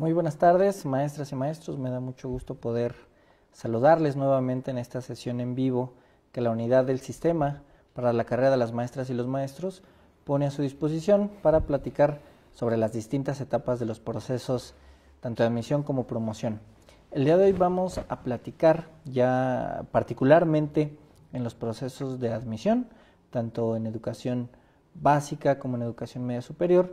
Muy buenas tardes, maestras y maestros. Me da mucho gusto poder saludarles nuevamente en esta sesión en vivo que la unidad del sistema para la carrera de las maestras y los maestros pone a su disposición para platicar sobre las distintas etapas de los procesos tanto de admisión como promoción. El día de hoy vamos a platicar ya particularmente en los procesos de admisión, tanto en educación básica como en educación media superior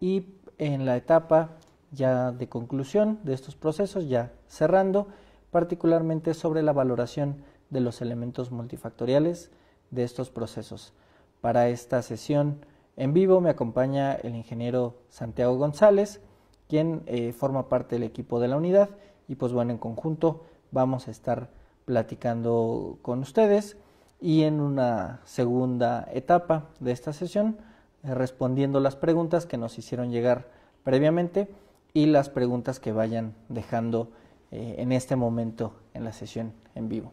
y en la etapa ya de conclusión de estos procesos, ya cerrando, particularmente sobre la valoración de los elementos multifactoriales de estos procesos. Para esta sesión en vivo me acompaña el ingeniero Santiago González, quien eh, forma parte del equipo de la unidad y pues bueno, en conjunto vamos a estar platicando con ustedes y en una segunda etapa de esta sesión, eh, respondiendo las preguntas que nos hicieron llegar previamente, y las preguntas que vayan dejando eh, en este momento en la sesión en vivo.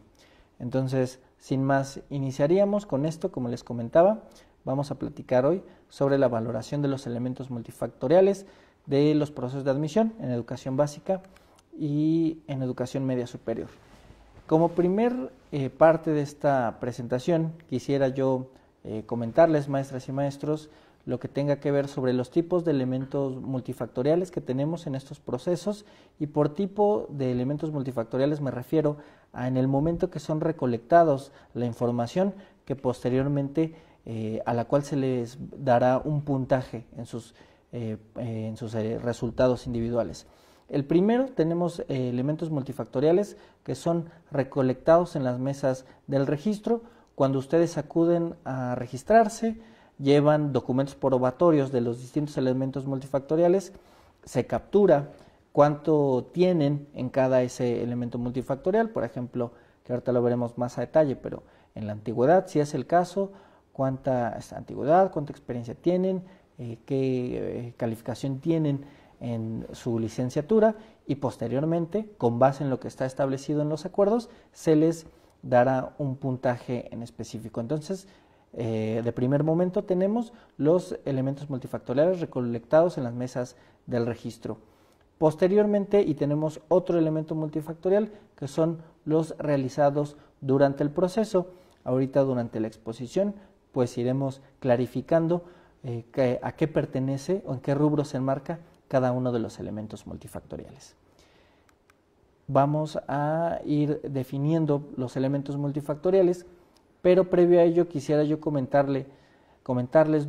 Entonces, sin más, iniciaríamos con esto, como les comentaba, vamos a platicar hoy sobre la valoración de los elementos multifactoriales de los procesos de admisión en educación básica y en educación media superior. Como primer eh, parte de esta presentación, quisiera yo eh, comentarles, maestras y maestros, lo que tenga que ver sobre los tipos de elementos multifactoriales que tenemos en estos procesos y por tipo de elementos multifactoriales me refiero a en el momento que son recolectados la información que posteriormente eh, a la cual se les dará un puntaje en sus, eh, eh, resultados individuales. El primero tenemos elementos multifactoriales que son recolectados en las mesas del registro cuando ustedes acuden a registrarse, llevan documentos probatorios de los distintos elementos multifactoriales, se captura cuánto tienen en cada ese elemento multifactorial, por ejemplo, que ahorita lo veremos más a detalle, pero en la antigüedad, si es el caso, cuánta antigüedad, cuánta experiencia tienen, eh, qué eh, calificación tienen en su licenciatura y posteriormente, con base en lo que está establecido en los acuerdos, se les dará un puntaje en específico. Entonces, eh, de primer momento tenemos los elementos multifactoriales recolectados en las mesas del registro. Posteriormente, y tenemos otro elemento multifactorial, que son los realizados durante el proceso. Ahorita durante la exposición, pues iremos clarificando eh, a qué pertenece o en qué rubro se enmarca cada uno de los elementos multifactoriales. Vamos a ir definiendo los elementos multifactoriales. Pero previo a ello quisiera yo comentarles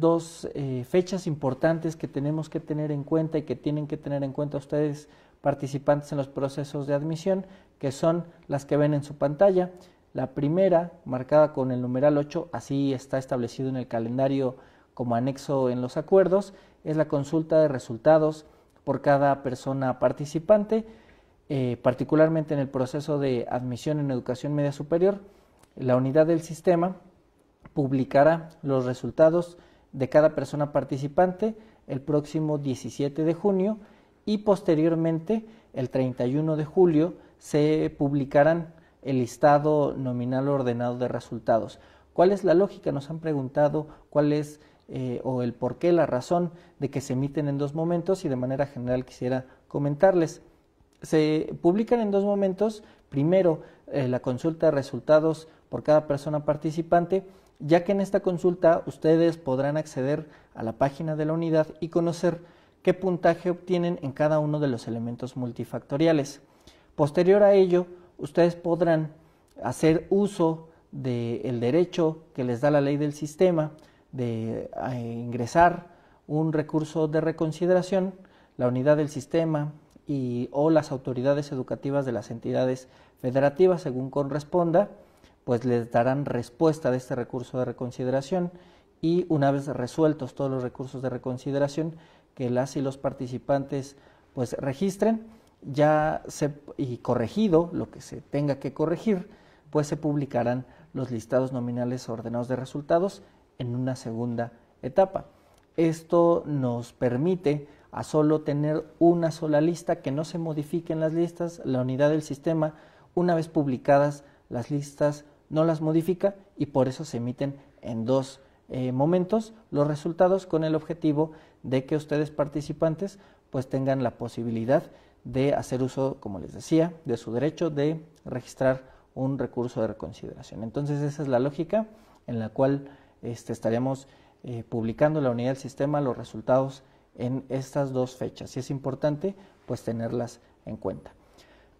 dos eh, fechas importantes que tenemos que tener en cuenta y que tienen que tener en cuenta ustedes participantes en los procesos de admisión, que son las que ven en su pantalla. La primera, marcada con el numeral 8, así está establecido en el calendario como anexo en los acuerdos, es la consulta de resultados por cada persona participante, eh, particularmente en el proceso de admisión en educación media superior la unidad del sistema publicará los resultados de cada persona participante el próximo 17 de junio y posteriormente el 31 de julio se publicarán el listado nominal ordenado de resultados. ¿Cuál es la lógica? Nos han preguntado cuál es eh, o el por qué, la razón de que se emiten en dos momentos y de manera general quisiera comentarles. Se publican en dos momentos, primero eh, la consulta de resultados por cada persona participante, ya que en esta consulta ustedes podrán acceder a la página de la unidad y conocer qué puntaje obtienen en cada uno de los elementos multifactoriales. Posterior a ello, ustedes podrán hacer uso del derecho que les da la ley del sistema de eh, ingresar un recurso de reconsideración, la unidad del sistema y o las autoridades educativas de las entidades federativas según corresponda pues les darán respuesta de este recurso de reconsideración y una vez resueltos todos los recursos de reconsideración que las y los participantes pues registren ya se, y corregido lo que se tenga que corregir pues se publicarán los listados nominales ordenados de resultados en una segunda etapa. Esto nos permite a solo tener una sola lista, que no se modifiquen las listas, la unidad del sistema, una vez publicadas las listas no las modifica y por eso se emiten en dos eh, momentos los resultados con el objetivo de que ustedes participantes pues tengan la posibilidad de hacer uso, como les decía, de su derecho de registrar un recurso de reconsideración. Entonces esa es la lógica en la cual este, estaríamos eh, publicando la unidad del sistema los resultados en estas dos fechas y es importante pues tenerlas en cuenta.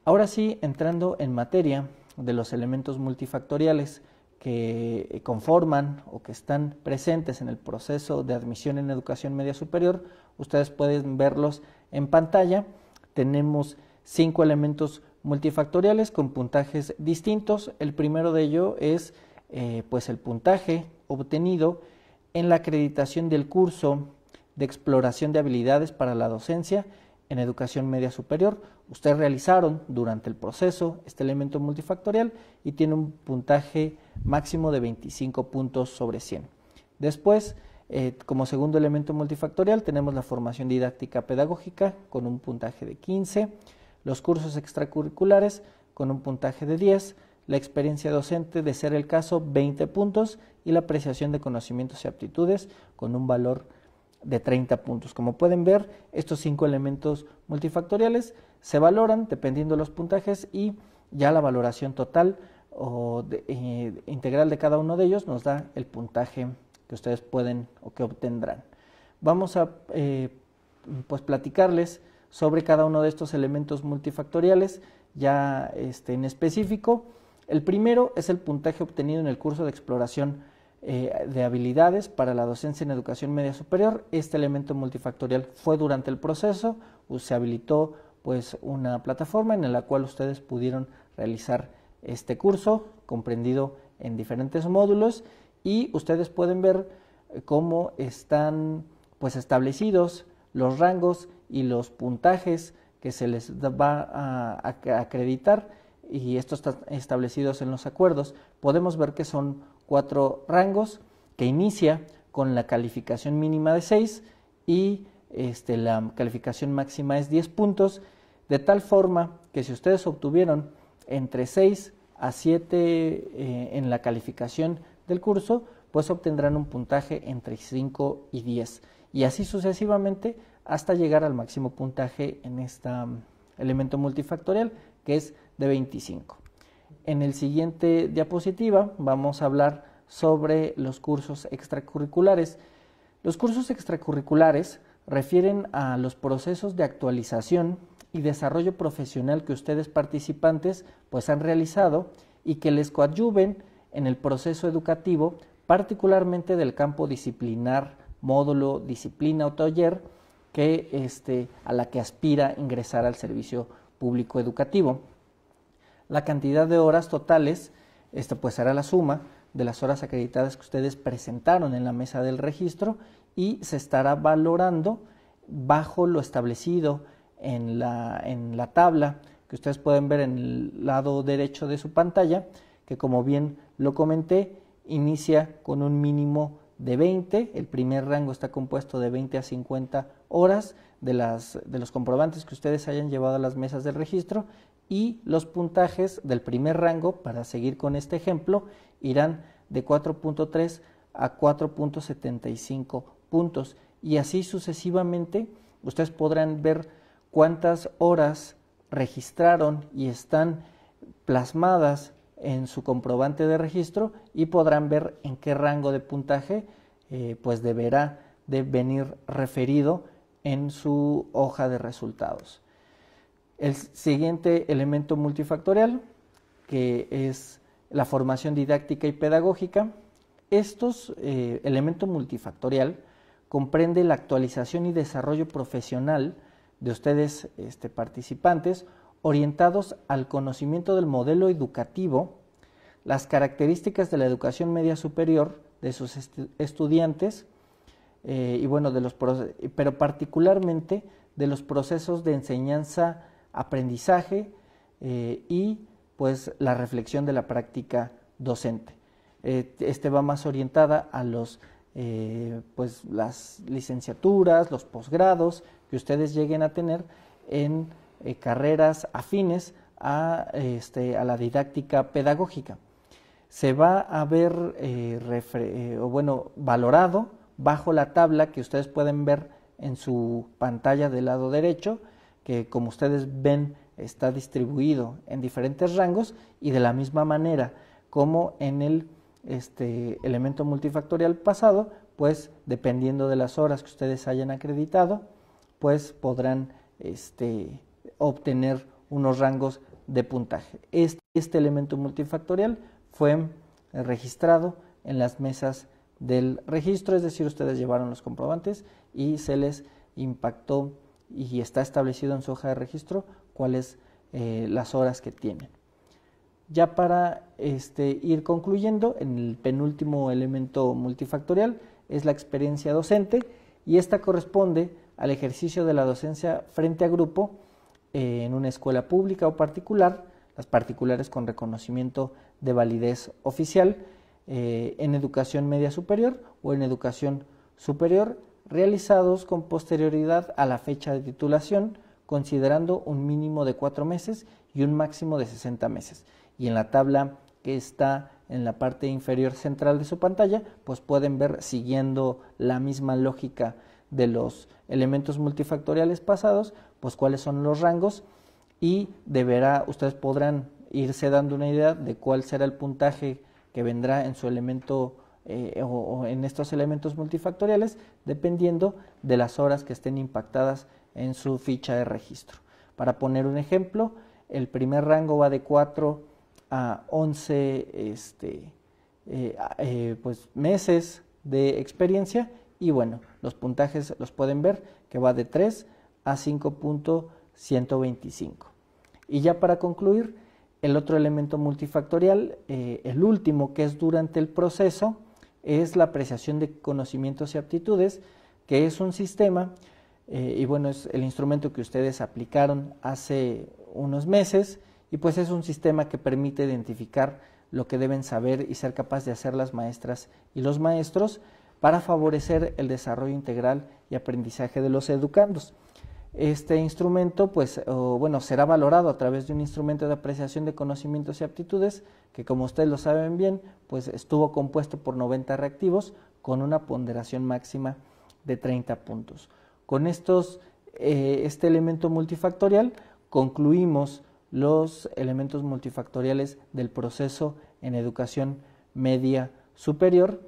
Ahora sí, entrando en materia, de los elementos multifactoriales que conforman o que están presentes en el proceso de admisión en educación media superior, ustedes pueden verlos en pantalla. Tenemos cinco elementos multifactoriales con puntajes distintos. El primero de ello es eh, pues el puntaje obtenido en la acreditación del curso de exploración de habilidades para la docencia en educación media superior. Ustedes realizaron durante el proceso este elemento multifactorial y tiene un puntaje máximo de 25 puntos sobre 100. Después, eh, como segundo elemento multifactorial, tenemos la formación didáctica pedagógica con un puntaje de 15, los cursos extracurriculares con un puntaje de 10, la experiencia docente de ser el caso 20 puntos y la apreciación de conocimientos y aptitudes con un valor de de 30 puntos. Como pueden ver, estos cinco elementos multifactoriales se valoran dependiendo de los puntajes y ya la valoración total o eh, integral de cada uno de ellos nos da el puntaje que ustedes pueden o que obtendrán. Vamos a eh, pues platicarles sobre cada uno de estos elementos multifactoriales ya este, en específico. El primero es el puntaje obtenido en el curso de exploración eh, de habilidades para la docencia en educación media superior. Este elemento multifactorial fue durante el proceso, se habilitó pues una plataforma en la cual ustedes pudieron realizar este curso comprendido en diferentes módulos y ustedes pueden ver eh, cómo están pues establecidos los rangos y los puntajes que se les va a acreditar y estos están establecidos en los acuerdos, podemos ver que son cuatro rangos, que inicia con la calificación mínima de 6 y este, la calificación máxima es 10 puntos, de tal forma que si ustedes obtuvieron entre 6 a 7 eh, en la calificación del curso, pues obtendrán un puntaje entre 5 y 10 y así sucesivamente hasta llegar al máximo puntaje en este elemento multifactorial que es de 25. En el siguiente diapositiva vamos a hablar sobre los cursos extracurriculares. Los cursos extracurriculares refieren a los procesos de actualización y desarrollo profesional que ustedes participantes pues han realizado y que les coadyuven en el proceso educativo, particularmente del campo disciplinar, módulo, disciplina o taller que este, a la que aspira ingresar al servicio público educativo la cantidad de horas totales, esto pues será la suma de las horas acreditadas que ustedes presentaron en la mesa del registro y se estará valorando bajo lo establecido en la, en la tabla que ustedes pueden ver en el lado derecho de su pantalla, que como bien lo comenté, inicia con un mínimo de 20, el primer rango está compuesto de 20 a 50 horas de, las, de los comprobantes que ustedes hayan llevado a las mesas del registro y los puntajes del primer rango, para seguir con este ejemplo, irán de 4.3 a 4.75 puntos y así sucesivamente ustedes podrán ver cuántas horas registraron y están plasmadas en su comprobante de registro y podrán ver en qué rango de puntaje eh, pues deberá de venir referido en su hoja de resultados. El siguiente elemento multifactorial, que es la formación didáctica y pedagógica, estos eh, elementos multifactorial comprende la actualización y desarrollo profesional de ustedes este, participantes orientados al conocimiento del modelo educativo, las características de la educación media superior de sus estudiantes eh, y bueno, de pero particularmente de los procesos de enseñanza aprendizaje eh, y pues la reflexión de la práctica docente. Eh, este va más orientada a los, eh, pues, las licenciaturas, los posgrados que ustedes lleguen a tener en carreras afines este, a, la didáctica pedagógica. Se va a ver bueno, valorado bajo la tabla que ustedes pueden ver en su pantalla del lado derecho que como ustedes ven está distribuido en diferentes rangos y de la misma manera como en el este, elemento multifactorial pasado, pues dependiendo de las horas que ustedes hayan acreditado, pues podrán este, obtener unos rangos de puntaje. Este, este elemento multifactorial fue registrado en las mesas del registro, es decir, ustedes llevaron los comprobantes y se les impactó y está establecido en su hoja de registro cuáles eh, las horas que tienen. Ya para este, ir concluyendo, en el penúltimo elemento multifactorial es la experiencia docente y esta corresponde al ejercicio de la docencia frente a grupo eh, en una escuela pública o particular, las particulares con reconocimiento de validez oficial, eh, en educación media superior o en educación superior realizados con posterioridad a la fecha de titulación, considerando un mínimo de cuatro meses y un máximo de 60 meses. Y en la tabla que está en la parte inferior central de su pantalla, pues pueden ver siguiendo la misma lógica de los elementos multifactoriales pasados, pues cuáles son los rangos y deberá, ustedes podrán irse dando una idea de cuál será el puntaje que vendrá en su elemento eh, o, en estos elementos multifactoriales dependiendo de las horas que estén impactadas en su ficha de registro. Para poner un ejemplo, el primer rango va de 4 a 11 este, eh, eh, pues, meses de experiencia y bueno, los puntajes los pueden ver que va de 3 a 5.125. Y ya para concluir, el otro elemento multifactorial, el último que es durante el proceso, es la apreciación de conocimientos y aptitudes, que es un sistema, eh, y bueno, es el instrumento que ustedes aplicaron hace unos meses, y pues es un sistema que permite identificar lo que deben saber y ser capaz de hacer las maestras y los maestros para favorecer el desarrollo integral y aprendizaje de los educandos este instrumento, pues, bueno, será valorado a través de un instrumento de apreciación de conocimientos y aptitudes, que como ustedes lo saben bien, pues estuvo compuesto por 90 reactivos con una ponderación máxima de 30 puntos. Con estos, eh, este elemento multifactorial concluimos los elementos multifactoriales del proceso en educación media superior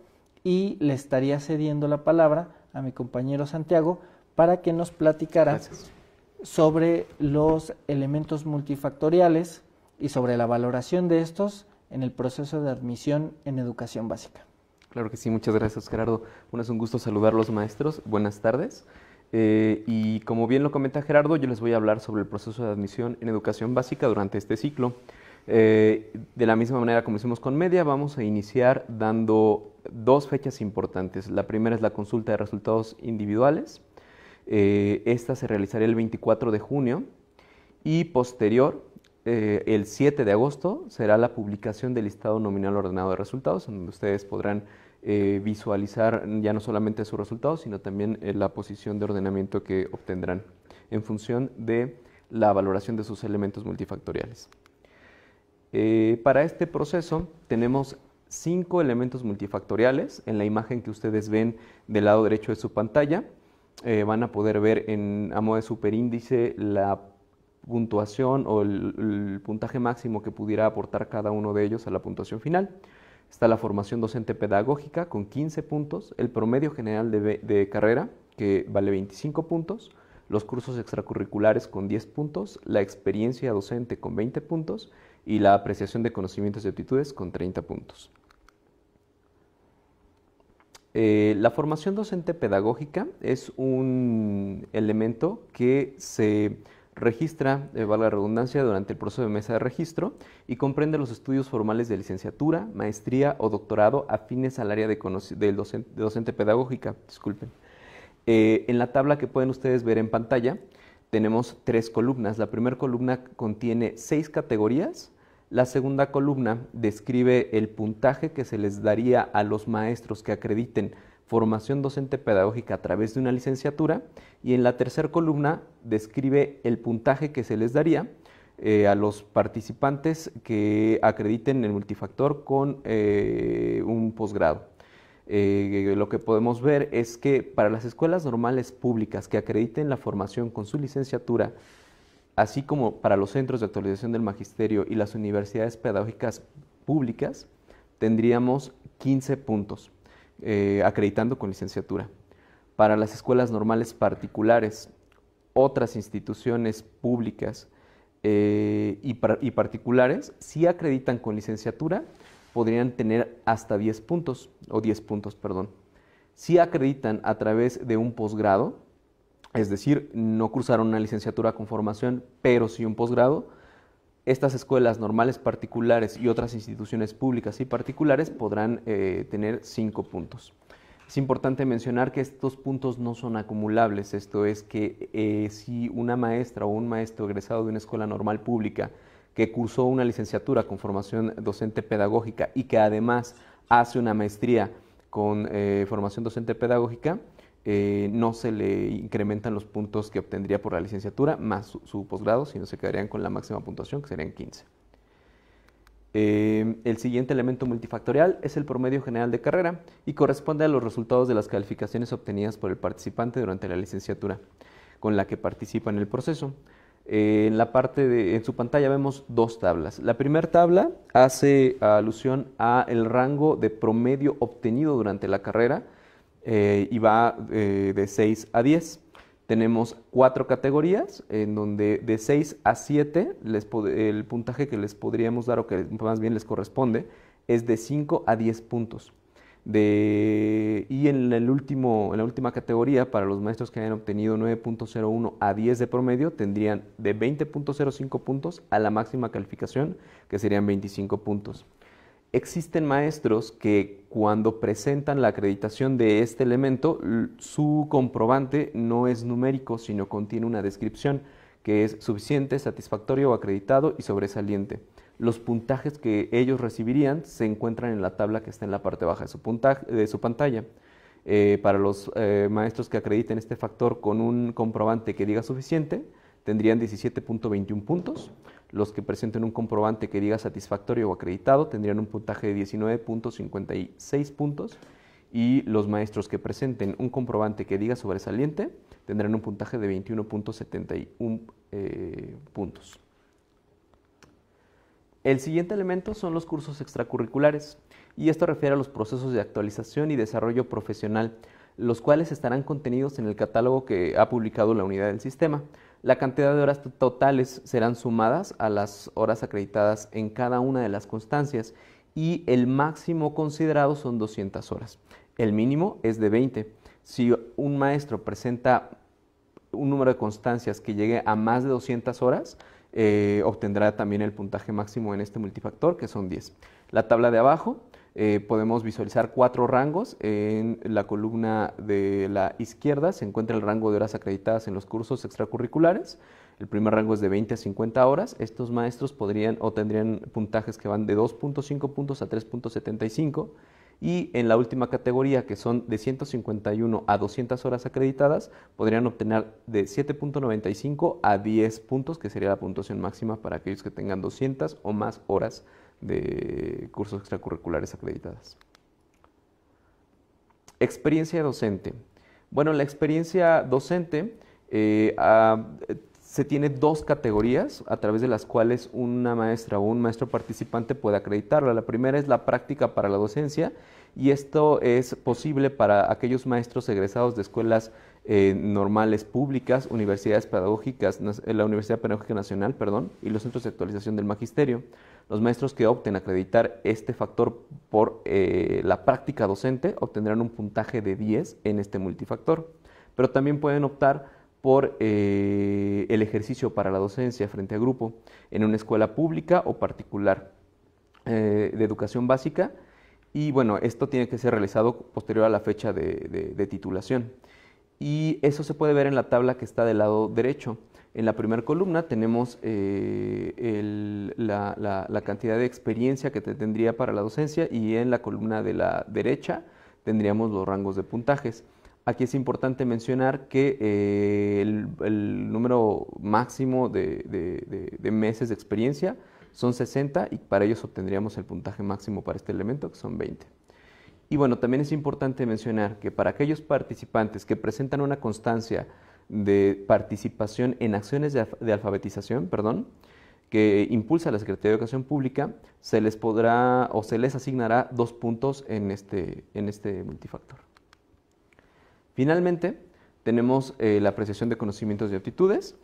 y le estaría cediendo la palabra a mi compañero Santiago para que nos platicara sobre los elementos multifactoriales y sobre la valoración de estos en el proceso de admisión en educación básica. Claro que sí, muchas gracias Gerardo. Bueno, es un gusto saludar los maestros. Buenas tardes. Eh, y como bien lo comenta Gerardo, yo les voy a hablar sobre el proceso de admisión en educación básica durante este ciclo. Eh, de la misma manera como hicimos con media, vamos a iniciar dando dos fechas importantes. La primera es la consulta de resultados individuales eh, esta se realizaría el 24 de junio y posterior, eh, el 7 de agosto, será la publicación del listado nominal ordenado de resultados, donde ustedes podrán eh, visualizar ya no solamente sus resultados, sino también la posición de ordenamiento que obtendrán en función de la valoración de sus elementos multifactoriales. para este proceso tenemos cinco elementos multifactoriales en la imagen que ustedes ven del lado derecho de su pantalla. Eh, van a poder ver en a modo de superíndice la puntuación o el, puntaje máximo que pudiera aportar cada uno de ellos a la puntuación final. Está la formación docente pedagógica con 15 puntos, el promedio general de, de carrera que vale 25 puntos, los cursos extracurriculares con 10 puntos, la experiencia docente con 20 puntos y la apreciación de conocimientos y aptitudes con 30 puntos. Eh, la formación docente pedagógica es un elemento que se registra, eh, valga la redundancia, durante el proceso de mesa de registro y comprende los estudios formales de licenciatura, maestría o doctorado afines al área de, docente, pedagógica. Disculpen. Eh, en la tabla que pueden ustedes ver en pantalla tenemos tres columnas. La primera columna contiene seis categorías la segunda columna describe el puntaje que se les daría a los maestros que acrediten formación docente pedagógica a través de una licenciatura y en la tercera columna describe el puntaje que se les daría eh, a los participantes que acrediten el multifactor con eh, un posgrado. Eh, lo que podemos ver es que para las escuelas normales públicas que acrediten la formación con su licenciatura así como para los centros de actualización del magisterio y las universidades pedagógicas públicas, tendríamos 15 puntos, eh, acreditando con licenciatura. Para las escuelas normales particulares, otras instituciones públicas eh, y, y, particulares, si acreditan con licenciatura, podrían tener hasta 10 puntos, o 10 puntos, perdón. Si acreditan a través de un posgrado, es decir, no cursaron una licenciatura con formación, pero sí un posgrado, estas escuelas normales particulares y otras instituciones públicas y particulares podrán eh, tener cinco puntos. Es importante mencionar que estos puntos no son acumulables, esto es que eh, si una maestra o un maestro egresado de una escuela normal pública que cursó una licenciatura con formación docente pedagógica y que además hace una maestría con eh, formación docente pedagógica, eh, no se le incrementan los puntos que obtendría por la licenciatura más su, posgrado, sino se quedarían con la máxima puntuación, que serían 15. Eh, el siguiente elemento multifactorial es el promedio general de carrera y corresponde a los resultados de las calificaciones obtenidas por el participante durante la licenciatura con la que participa en el proceso. Eh, en la parte en su pantalla vemos dos tablas. La primera tabla hace alusión a el rango de promedio obtenido durante la carrera, eh, y va eh, de 6 a 10. Tenemos cuatro categorías en donde de 6 a 7 les el puntaje que les podríamos dar o que más bien les corresponde es de 5 a 10 puntos. y en, el último, en la última categoría, para los maestros que hayan obtenido 9.01 a 10 de promedio, tendrían de 20.05 puntos a la máxima calificación, que serían 25 puntos existen maestros que cuando presentan la acreditación de este elemento, su comprobante no es numérico, sino contiene una descripción que es suficiente, satisfactorio, acreditado y sobresaliente. Los puntajes que ellos recibirían se encuentran en la tabla que está en la parte baja de su, pantalla. Eh, para los eh, maestros que acrediten este factor con un comprobante que diga suficiente, tendrían 17.21 puntos. Los que presenten un comprobante que diga satisfactorio o acreditado tendrían un puntaje de 19.56 puntos y los maestros que presenten un comprobante que diga sobresaliente tendrán un puntaje de 21.71 eh, puntos. El siguiente elemento son los cursos extracurriculares y esto refiere a los procesos de actualización y desarrollo profesional, los cuales estarán contenidos en el catálogo que ha publicado la unidad del sistema. La cantidad de horas totales serán sumadas a las horas acreditadas en cada una de las constancias y el máximo considerado son 200 horas. El mínimo es de 20. Si un maestro presenta un número de constancias que llegue a más de 200 horas, eh, obtendrá también el puntaje máximo en este multifactor, que son 10. La tabla de abajo eh, podemos visualizar cuatro rangos. En la columna de la izquierda se encuentra el rango de horas acreditadas en los cursos extracurriculares. El primer rango es de 20 a 50 horas. Estos maestros podrían o tendrían puntajes que van de 2.5 puntos a 3.75. Y en la última categoría, que son de 151 a 200 horas acreditadas, podrían obtener de 7.95 a 10 puntos, que sería la puntuación máxima para aquellos que tengan 200 o más horas de cursos extracurriculares acreditadas. Experiencia docente. Bueno, la experiencia docente eh, ah, se tiene dos categorías a través de las cuales una maestra o un maestro participante puede acreditarla. La primera es la práctica para la docencia y esto es posible para aquellos maestros egresados de escuelas eh, normales públicas, universidades pedagógicas, eh, la Universidad Pedagógica Nacional, perdón, y los centros de actualización del magisterio. Los maestros que opten acreditar este factor por eh, la práctica docente obtendrán un puntaje de 10 en este multifactor, pero también pueden optar por el ejercicio para la docencia frente a grupo en una escuela pública o particular de educación básica y bueno, esto tiene que ser realizado posterior a la fecha de titulación y eso se puede ver en la tabla que está del lado derecho. En la primera columna tenemos eh, la, cantidad de experiencia que te tendría para la docencia y en la columna de la derecha tendríamos los rangos de puntajes. Aquí es importante mencionar que eh, el, número máximo de, de, meses de experiencia son 60 y para ellos obtendríamos el puntaje máximo para este elemento que son 20. Y bueno, también es importante mencionar que para aquellos participantes que presentan una constancia de participación en acciones de, alfabetización, perdón, que impulsa la Secretaría de Educación Pública, se les podrá o se les asignará dos puntos en este, este multifactor. Finalmente, tenemos eh, la apreciación de conocimientos y aptitudes,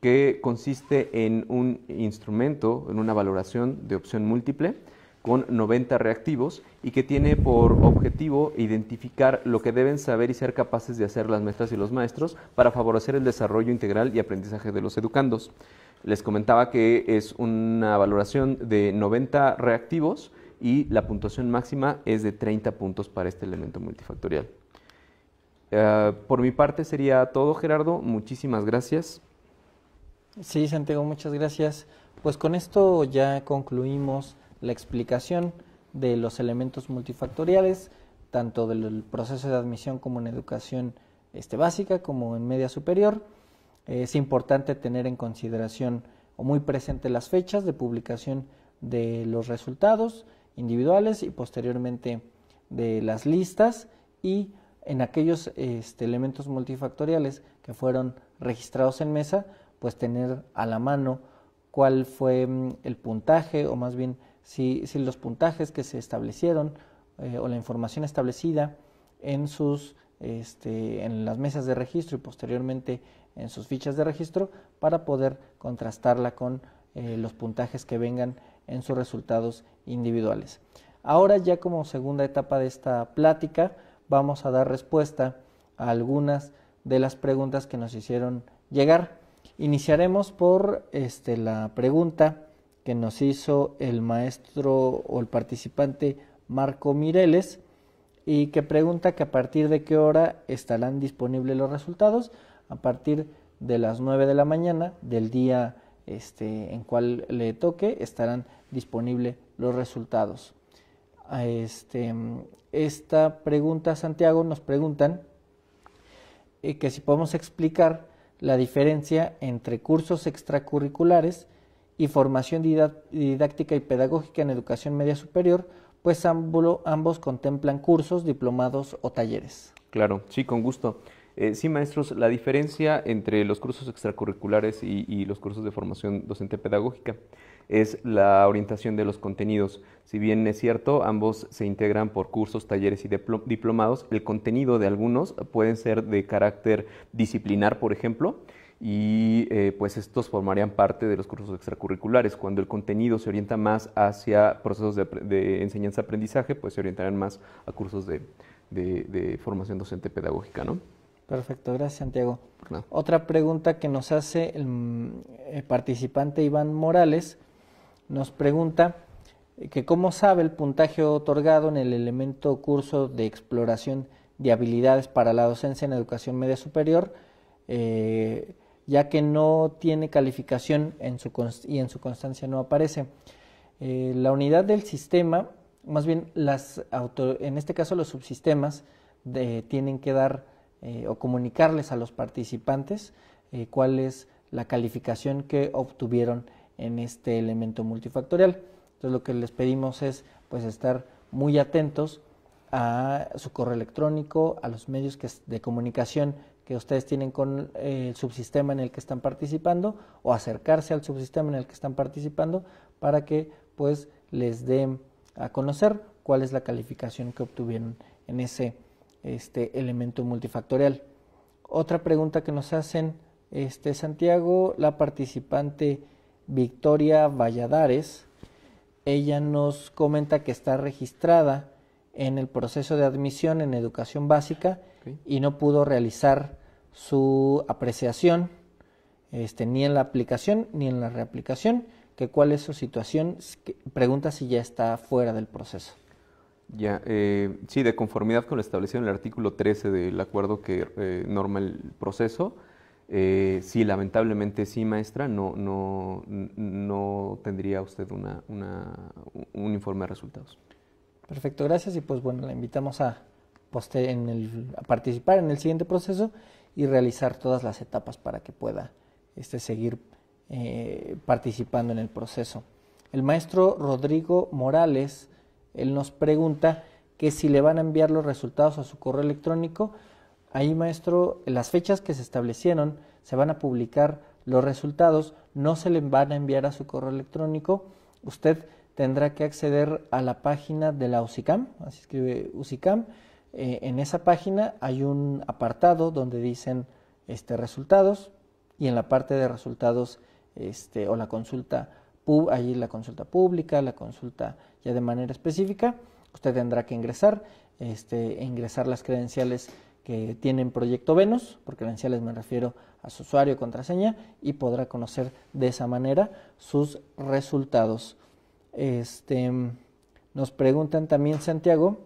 que consiste en un instrumento, en una valoración de opción múltiple, con 90 reactivos y que tiene por objetivo identificar lo que deben saber y ser capaces de hacer las maestras y los maestros para favorecer el desarrollo integral y aprendizaje de los educandos. Les comentaba que es una valoración de 90 reactivos y la puntuación máxima es de 30 puntos para este elemento multifactorial. Eh, por mi parte sería todo, Gerardo. Muchísimas gracias. Sí, Santiago, muchas gracias. Pues con esto ya concluimos la explicación de los elementos multifactoriales, tanto del proceso de admisión como en educación este, básica, como en media superior. Es importante tener en consideración o muy presente las fechas de publicación de los resultados individuales y posteriormente de las listas y en aquellos este, elementos multifactoriales que fueron registrados en mesa, pues tener a la mano cuál fue mm, el puntaje o más bien si, los puntajes que se establecieron eh, o la información establecida en, sus, este, en las mesas de registro y posteriormente en sus fichas de registro para poder contrastarla con eh, los puntajes que vengan en sus resultados individuales. Ahora ya como segunda etapa de esta plática vamos a dar respuesta a algunas de las preguntas que nos hicieron llegar. Iniciaremos por este, la pregunta que nos hizo el maestro o el participante Marco Mireles y que pregunta que a partir de qué hora estarán disponibles los resultados, a partir de las 9 de la mañana del día este, en cual le toque estarán disponibles los resultados. Este, esta pregunta, Santiago, nos preguntan eh, que si podemos explicar la diferencia entre cursos extracurriculares y formación didáctica y pedagógica en educación media superior, pues ambos contemplan cursos, diplomados o talleres. Claro, sí, con gusto. Eh, sí, maestros, la diferencia entre los cursos extracurriculares y, y, los cursos de formación docente pedagógica es la orientación de los contenidos. Si bien es cierto, ambos se integran por cursos, talleres y diplomados, el contenido de algunos pueden ser de carácter disciplinar, por ejemplo, y eh, pues estos formarían parte de los cursos extracurriculares. Cuando el contenido se orienta más hacia procesos de, enseñanza-aprendizaje, pues se orientarán más a cursos de, formación docente pedagógica, ¿no? Perfecto, gracias Santiago. Otra pregunta que nos hace el, eh, participante Iván Morales nos pregunta eh, que cómo sabe el puntaje otorgado en el elemento curso de exploración de habilidades para la docencia en educación media superior eh, ya que no tiene calificación en su y en su constancia no aparece. Eh, la unidad del sistema, más bien las en este caso los subsistemas, tienen que dar eh, o comunicarles a los participantes eh, cuál es la calificación que obtuvieron en este elemento multifactorial. Entonces lo que les pedimos es pues estar muy atentos a su correo electrónico, a los medios de comunicación ustedes tienen con eh, el subsistema en el que están participando o acercarse al subsistema en el que están participando para que pues les den a conocer cuál es la calificación que obtuvieron en ese este, elemento multifactorial. Otra pregunta que nos hacen, este, Santiago, la participante Victoria Valladares, ella nos comenta que está registrada en el proceso de admisión en educación básica y no pudo realizar su apreciación este, ni en la aplicación ni en la reaplicación, que cuál es su situación, pregunta si ya está fuera del proceso. Ya, eh, sí, de conformidad con lo establecido en el artículo 13 del acuerdo que eh, norma el proceso, eh, si lamentablemente sí, maestra, no, no, no tendría usted una, una, un informe de resultados. Perfecto, gracias y pues bueno, la invitamos a, poste en el, a participar en el siguiente proceso y realizar todas las etapas para que pueda este, seguir eh, participando en el proceso. El maestro Rodrigo Morales, él nos pregunta que si le van a enviar los resultados a su correo electrónico, ahí maestro, las fechas que se establecieron, se van a publicar los resultados, no se le van a enviar a su correo electrónico, usted tendrá que acceder a la página de la Usicam así escribe Usicam eh, en esa página hay un apartado donde dicen este, resultados y en la parte de resultados este, o la consulta, allí la consulta pública, la consulta ya de manera específica, usted tendrá que ingresar, este, ingresar las credenciales que tienen Proyecto Venus, por credenciales me refiero a su usuario, contraseña, y podrá conocer de esa manera sus resultados. Este, nos preguntan también, Santiago,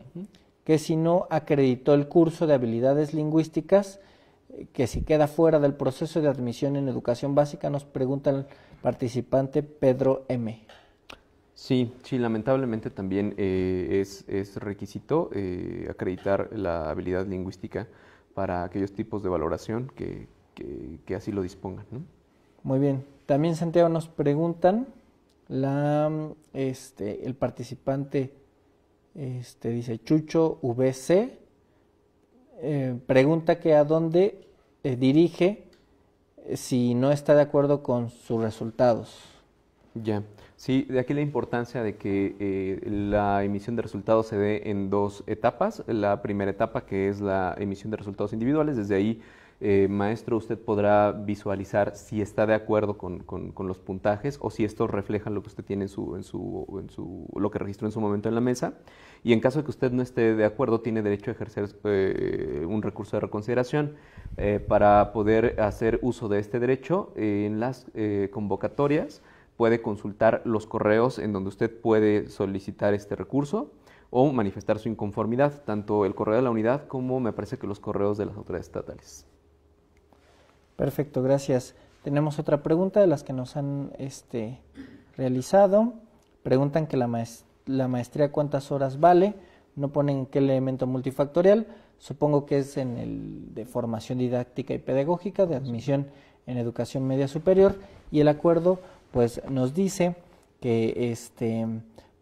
que si no acreditó el curso de habilidades lingüísticas, que si queda fuera del proceso de admisión en educación básica, nos pregunta el participante Pedro M. Sí, sí, lamentablemente también eh, es, requisito eh, acreditar la habilidad lingüística para aquellos tipos de valoración que, así lo dispongan. Muy bien. También Santiago nos preguntan este, el participante este, dice Chucho VC. Eh, pregunta que a dónde eh, dirige eh, si no está de acuerdo con sus resultados. Ya, sí, de aquí la importancia de que la emisión de resultados se dé en dos etapas. La primera etapa que es la emisión de resultados individuales, desde ahí eh, maestro, usted podrá visualizar si está de acuerdo con, los puntajes o si estos reflejan lo que usted tiene en su, lo que registró en su momento en la mesa. Y en caso de que usted no esté de acuerdo, tiene derecho a ejercer eh, un recurso de reconsideración eh, para poder hacer uso de este derecho en las convocatorias puede consultar los correos en donde usted puede solicitar este recurso o manifestar su inconformidad, tanto el correo de la unidad como me parece que los correos de las autoridades estatales. Perfecto, gracias. Tenemos otra pregunta de las que nos han este, realizado. Preguntan que la, la maestría cuántas horas vale, no ponen qué elemento multifactorial, supongo que es en el de formación didáctica y pedagógica, de admisión en educación media superior, y el acuerdo pues nos dice que este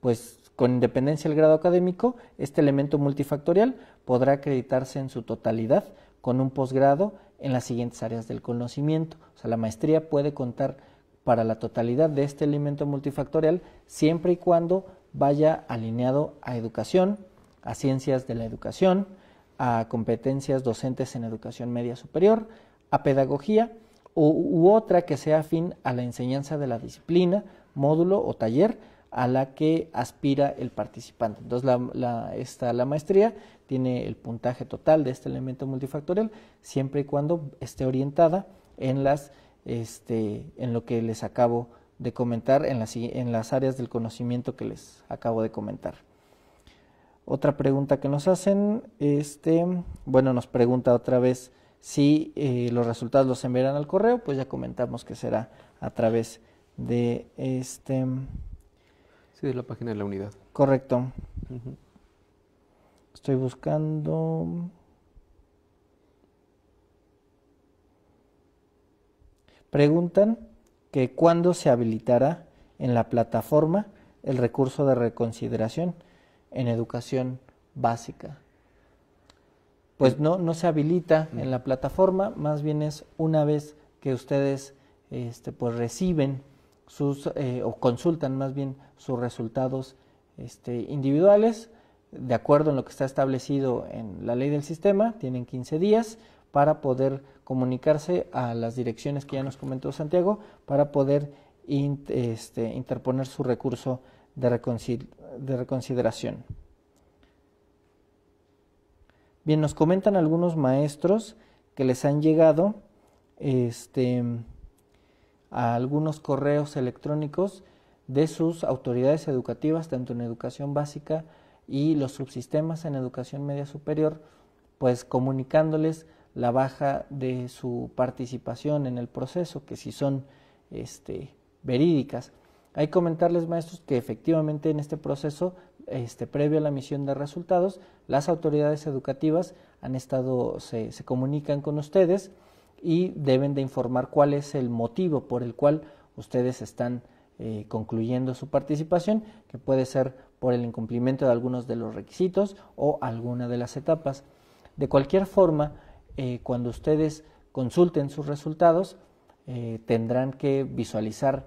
pues con independencia del grado académico, este elemento multifactorial podrá acreditarse en su totalidad con un posgrado en las siguientes áreas del conocimiento. O sea, la maestría puede contar para la totalidad de este elemento multifactorial siempre y cuando vaya alineado a educación, a ciencias de la educación, a competencias docentes en educación media superior, a pedagogía u, otra que sea afín a la enseñanza de la disciplina, módulo o taller, a la que aspira el participante. Entonces, la, la, maestría tiene el puntaje total de este elemento multifactorial, siempre y cuando esté orientada en, las, este, en lo que les acabo de comentar, en las, en las áreas del conocimiento que les acabo de comentar. Otra pregunta que nos hacen, este, bueno, nos pregunta otra vez si eh, los resultados los enviarán al correo, pues ya comentamos que será a través de este Sí, de la página de la unidad. Correcto. Estoy buscando... Preguntan que cuándo se habilitará en la plataforma el recurso de reconsideración en educación básica. Pues eh, no, no se habilita en la plataforma, más bien es una vez que ustedes este, pues reciben sus, eh, o consultan más bien sus resultados este, individuales, de acuerdo en lo que está establecido en la ley del sistema, tienen 15 días para poder comunicarse a las direcciones que ya nos comentó Santiago, para poder este, interponer su recurso de, de reconsideración. Bien, nos comentan algunos maestros que les han llegado este, a algunos correos electrónicos de sus autoridades educativas, tanto en educación básica y los subsistemas en educación media superior, pues comunicándoles la baja de su participación en el proceso, que si son este, verídicas. Hay que comentarles, maestros, que efectivamente en este proceso, este, previo a la misión de resultados, las autoridades educativas han estado, se, se comunican con ustedes, y deben de informar cuál es el motivo por el cual ustedes están eh, concluyendo su participación, que puede ser por el incumplimiento de algunos de los requisitos o alguna de las etapas. De cualquier forma, eh, cuando ustedes consulten sus resultados, eh, tendrán que visualizar,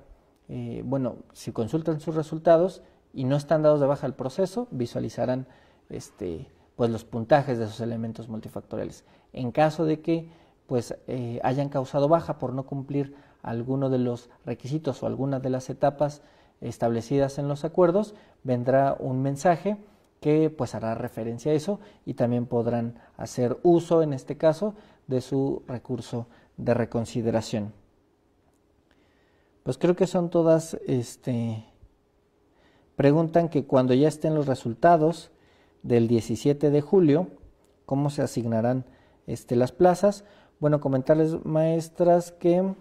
bueno, si consultan sus resultados y no están dados de baja el proceso, visualizarán este, pues los puntajes de sus elementos multifactoriales. En caso de que pues eh, hayan causado baja por no cumplir alguno de los requisitos o alguna de las etapas establecidas en los acuerdos, vendrá un mensaje que pues hará referencia a eso y también podrán hacer uso en este caso de su recurso de reconsideración. Pues creo que son todas este, preguntan que cuando ya estén los resultados del 17 de julio, cómo se asignarán este, las plazas. Bueno, comentarles, maestras, que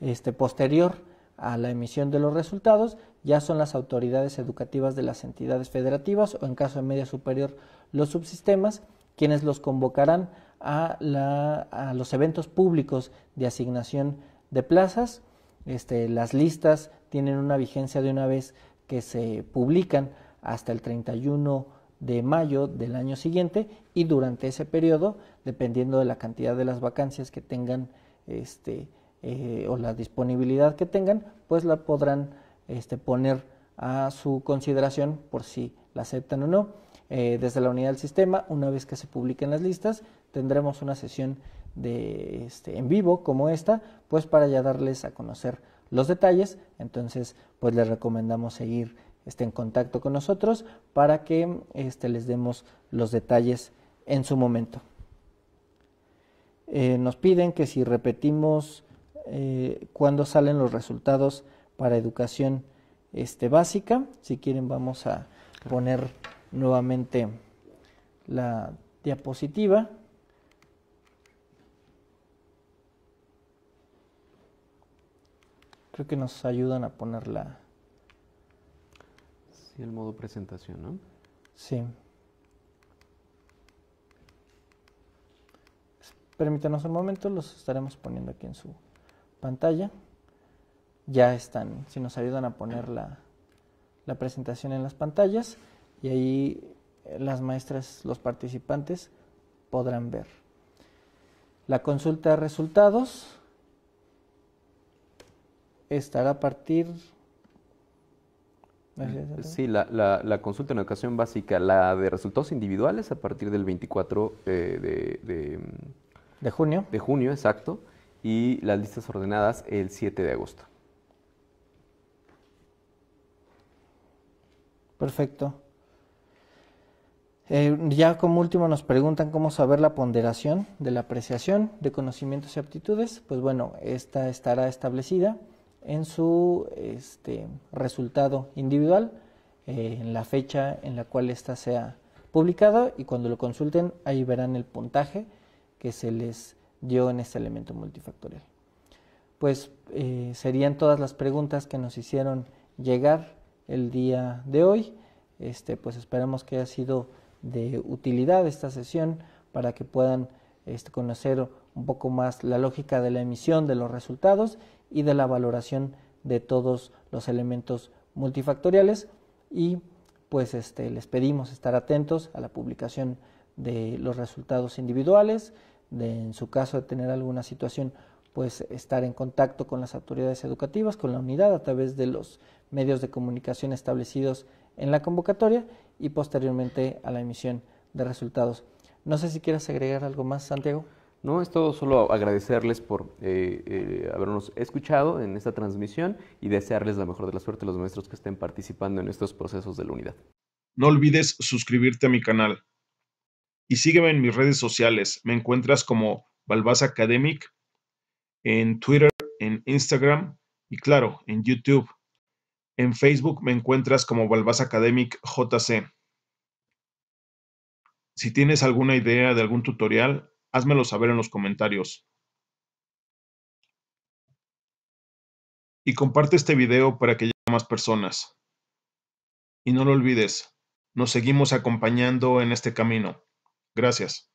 este, posterior a la emisión de los resultados, ya son las autoridades educativas de las entidades federativas o en caso de media superior los subsistemas quienes los convocarán a, la, a los eventos públicos de asignación de plazas. Este, las listas tienen una vigencia de una vez que se publican hasta el 31 de de mayo del año siguiente y durante ese periodo, dependiendo de la cantidad de las vacancias que tengan este, eh, o la disponibilidad que tengan, pues la podrán este, poner a su consideración por si la aceptan o no. Eh, desde la unidad del sistema, una vez que se publiquen las listas, tendremos una sesión de, este, en vivo como esta, pues para ya darles a conocer los detalles. Entonces, pues les recomendamos seguir esté en contacto con nosotros para que este, les demos los detalles en su momento. Eh, nos piden que si repetimos eh, cuándo salen los resultados para educación este, básica, si quieren vamos a poner nuevamente la diapositiva. Creo que nos ayudan a ponerla Sí, el modo presentación, ¿no? Sí. Permítanos un momento, los estaremos poniendo aquí en su pantalla. Ya están, si nos ayudan a poner la, la presentación en las pantallas y ahí eh, las maestras, los participantes podrán ver. La consulta de resultados estará a partir eh, sí, la, consulta en educación básica, la de resultados individuales a partir del 24 eh, mm, de, junio. De junio, exacto. Y las listas ordenadas el 7 de agosto. Perfecto. Eh, ya como último nos preguntan cómo saber la ponderación de la apreciación de conocimientos y aptitudes. Pues bueno, esta estará establecida en su este, resultado individual, eh, en la fecha en la cual ésta sea publicada y cuando lo consulten ahí verán el puntaje que se les dio en este elemento multifactorial. Pues eh, serían todas las preguntas que nos hicieron llegar el día de hoy. Este, pues esperamos que haya sido de utilidad esta sesión para que puedan este, conocer un poco más la lógica de la emisión de los resultados y de la valoración de todos los elementos multifactoriales y pues este, les pedimos estar atentos a la publicación de los resultados individuales, de, en su caso de tener alguna situación, pues estar en contacto con las autoridades educativas, con la unidad a través de los medios de comunicación establecidos en la convocatoria y posteriormente a la emisión de resultados. No sé si quieras agregar algo más, Santiago. No, es todo solo agradecerles por eh, eh, habernos escuchado en esta transmisión y desearles la mejor de la suerte a los maestros que estén participando en estos procesos de la unidad. No olvides suscribirte a mi canal y sígueme en mis redes sociales. Me encuentras como Balbasa Academic en Twitter, en Instagram y claro, en YouTube. En Facebook me encuentras como Valvas Academic JC. Si tienes alguna idea de algún tutorial, Házmelo saber en los comentarios. Y comparte este video para que llegue a más personas. Y no lo olvides, nos seguimos acompañando en este camino. Gracias.